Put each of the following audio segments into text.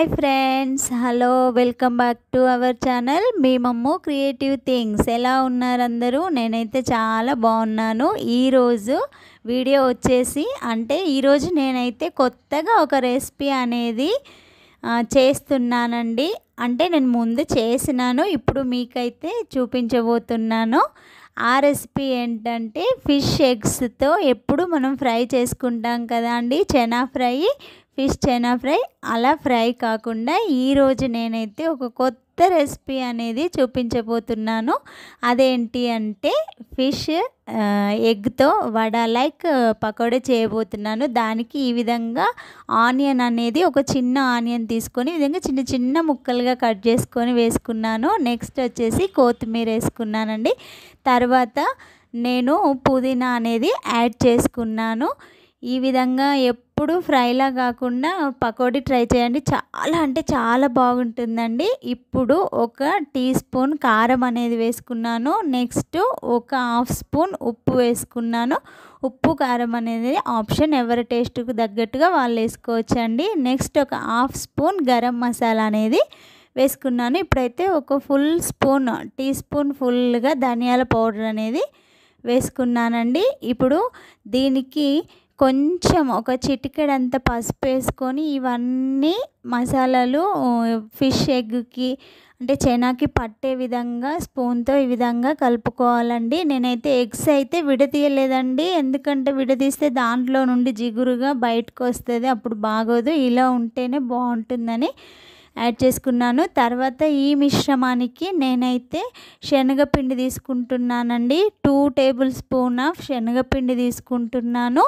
hi friends hello welcome back to our channel మీ మమ్మో creative things ఎలా ఉన్నారు అందరూ నేనైతే చాలా బాగున్నాను ఈరోజు వీడియో వచ్చేసి అంటే ఈరోజు నేనైతే కొత్తగా ఒక రెసిపీ అనేది చేస్తున్నానండి అంటే నేను ముందు చేసినాను ఇప్పుడు మీకైతే చూపించబోతున్నాను ఆ రెసిపీ ఏంటంటే ఫిష్ ఎగ్స్తో ఎప్పుడు మనం ఫ్రై చేసుకుంటాం కదా అండి చెనా ఫ్రై ఫిష్ చైనా ఫ్రై అలా ఫ్రై కాకుండా ఈరోజు నేనైతే ఒక కొత్త రెసిపీ అనేది చూపించబోతున్నాను అదేంటి అంటే ఫిష్ ఎగ్తో వడ లైక్ పకోడా చేయబోతున్నాను దానికి ఈ విధంగా ఆనియన్ అనేది ఒక చిన్న ఆనియన్ తీసుకొని ఈ విధంగా చిన్న చిన్న ముక్కలుగా కట్ చేసుకొని వేసుకున్నాను నెక్స్ట్ వచ్చేసి కొత్తిమీర వేసుకున్నానండి తర్వాత నేను పుదీనా అనేది యాడ్ చేసుకున్నాను ఈ విధంగా ఎప్పుడు ఫ్రైలా కాకుండా పకోడీ ట్రై చేయండి చాలా అంటే చాలా బాగుంటుందండి ఇప్పుడు ఒక టీ స్పూన్ కారం అనేది వేసుకున్నాను నెక్స్ట్ ఒక హాఫ్ స్పూన్ ఉప్పు వేసుకున్నాను ఉప్పు కారం అనేది ఆప్షన్ ఎవరి టేస్ట్కు తగ్గట్టుగా వాళ్ళు వేసుకోవచ్చండి నెక్స్ట్ ఒక హాఫ్ స్పూన్ గరం మసాలా అనేది వేసుకున్నాను ఇప్పుడైతే ఒక ఫుల్ స్పూన్ టీ స్పూన్ ఫుల్గా ధనియాల పౌడర్ అనేది వేసుకున్నానండి ఇప్పుడు దీనికి కొంచెం ఒక చిటికెడంత పసుపు వేసుకొని ఇవన్నీ మసాలాలు ఫిష్ ఎగ్కి అంటే చెనాకి పట్టే విధంగా స్పూన్తో ఈ విధంగా కలుపుకోవాలండి నేనైతే ఎగ్స్ అయితే విడతీయలేదండి ఎందుకంటే విడదీస్తే దాంట్లో నుండి జిగురుగా బయటకు వస్తుంది అప్పుడు బాగోదు ఇలా ఉంటేనే బాగుంటుందని యాడ్ చేసుకున్నాను తర్వాత ఈ మిశ్రమానికి నేనైతే శనగపిండి తీసుకుంటున్నానండి టూ టేబుల్ స్పూన్ ఆఫ్ శనగపిండి తీసుకుంటున్నాను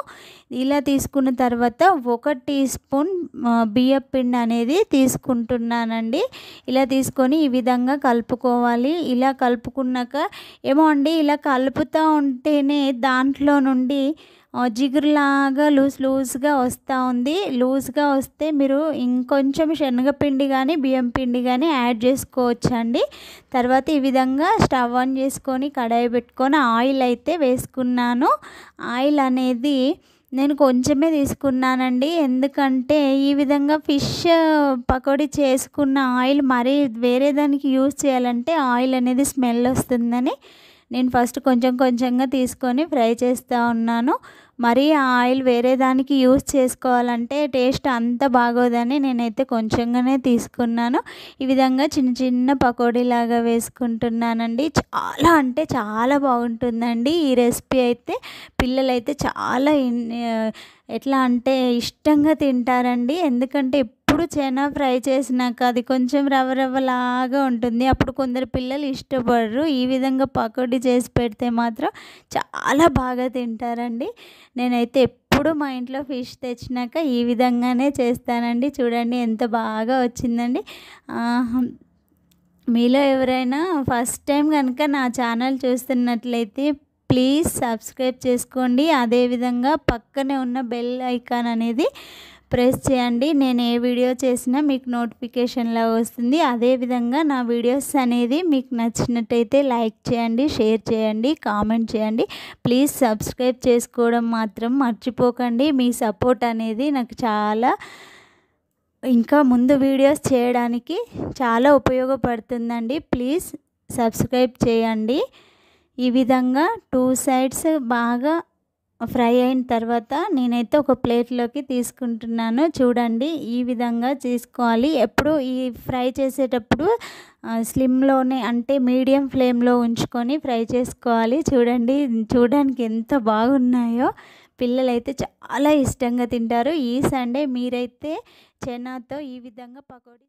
ఇలా తీసుకున్న తర్వాత ఒక టీ స్పూన్ బియ్యపిండి అనేది తీసుకుంటున్నానండి ఇలా తీసుకొని ఈ విధంగా కలుపుకోవాలి ఇలా కలుపుకున్నాక ఏమో అండి ఇలా కలుపుతూ ఉంటేనే దాంట్లో నుండి జిగురులాగా లూజ్ లూజ్గా వస్తూ ఉంది లూజ్గా వస్తే మీరు ఇంకొంచెం శనగపిండి కానీ బియ్యం పిండి కానీ యాడ్ చేసుకోవచ్చండి తర్వాత ఈ విధంగా స్టవ్ ఆన్ చేసుకొని కడాయి పెట్టుకొని ఆయిల్ అయితే వేసుకున్నాను ఆయిల్ అనేది నేను కొంచెమే తీసుకున్నానండి ఎందుకంటే ఈ విధంగా ఫిష్ పకోడీ చేసుకున్న ఆయిల్ మరీ వేరే దానికి యూజ్ చేయాలంటే ఆయిల్ అనేది స్మెల్ వస్తుందని నేను ఫస్ట్ కొంచెం కొంచెంగా తీసుకొని ఫ్రై చేస్తూ ఉన్నాను మరీ ఆ ఆయిల్ వేరే దానికి యూస్ చేసుకోవాలంటే టేస్ట్ అంత బాగోదని నేనైతే కొంచెంగానే తీసుకున్నాను ఈ విధంగా చిన్న చిన్న పకోడీలాగా వేసుకుంటున్నానండి చాలా అంటే చాలా బాగుంటుందండి ఈ రెసిపీ అయితే పిల్లలైతే చాలా ఎట్లా అంటే ఇష్టంగా తింటారండి ఎందుకంటే అప్పుడు చైనా ఫ్రై చేసినాక అది కొంచెం రవ్వ ఉంటుంది అప్పుడు కొందరు పిల్లలు ఇష్టపడరు ఈ విధంగా పకోడీ చేసి పెడితే మాత్రం చాలా బాగా తింటారండి నేనైతే ఎప్పుడు మా ఇంట్లో ఫిష్ తెచ్చినాక ఈ విధంగానే చేస్తానండి చూడండి ఎంత బాగా వచ్చిందండి మీలో ఎవరైనా ఫస్ట్ టైం కనుక నా ఛానల్ చూస్తున్నట్లయితే ప్లీజ్ సబ్స్క్రైబ్ చేసుకోండి అదేవిధంగా పక్కనే ఉన్న బెల్ ఐకాన్ అనేది ప్రెస్ చేయండి నేను ఏ వీడియో చేసినా మీకు నోటిఫికేషన్లా వస్తుంది అదేవిధంగా నా వీడియోస్ అనేది మీకు నచ్చినట్టయితే లైక్ చేయండి షేర్ చేయండి కామెంట్ చేయండి ప్లీజ్ సబ్స్క్రైబ్ చేసుకోవడం మాత్రం మర్చిపోకండి మీ సపోర్ట్ అనేది నాకు చాలా ఇంకా ముందు వీడియోస్ చేయడానికి చాలా ఉపయోగపడుతుందండి ప్లీజ్ సబ్స్క్రైబ్ చేయండి ఈ విధంగా టూ సైడ్స్ బాగా ఫ్రై అయిన తర్వాత నేనైతే ఒక ప్లేట్లోకి తీసుకుంటున్నాను చూడండి ఈ విధంగా చేసుకోవాలి ఎప్పుడు ఈ ఫ్రై చేసేటప్పుడు స్లిమ్లోనే అంటే మీడియం ఫ్లేమ్లో ఉంచుకొని ఫ్రై చేసుకోవాలి చూడండి చూడడానికి ఎంత బాగున్నాయో పిల్లలైతే చాలా ఇష్టంగా తింటారు ఈ సండే మీరైతే చెనాతో ఈ విధంగా పకోడీ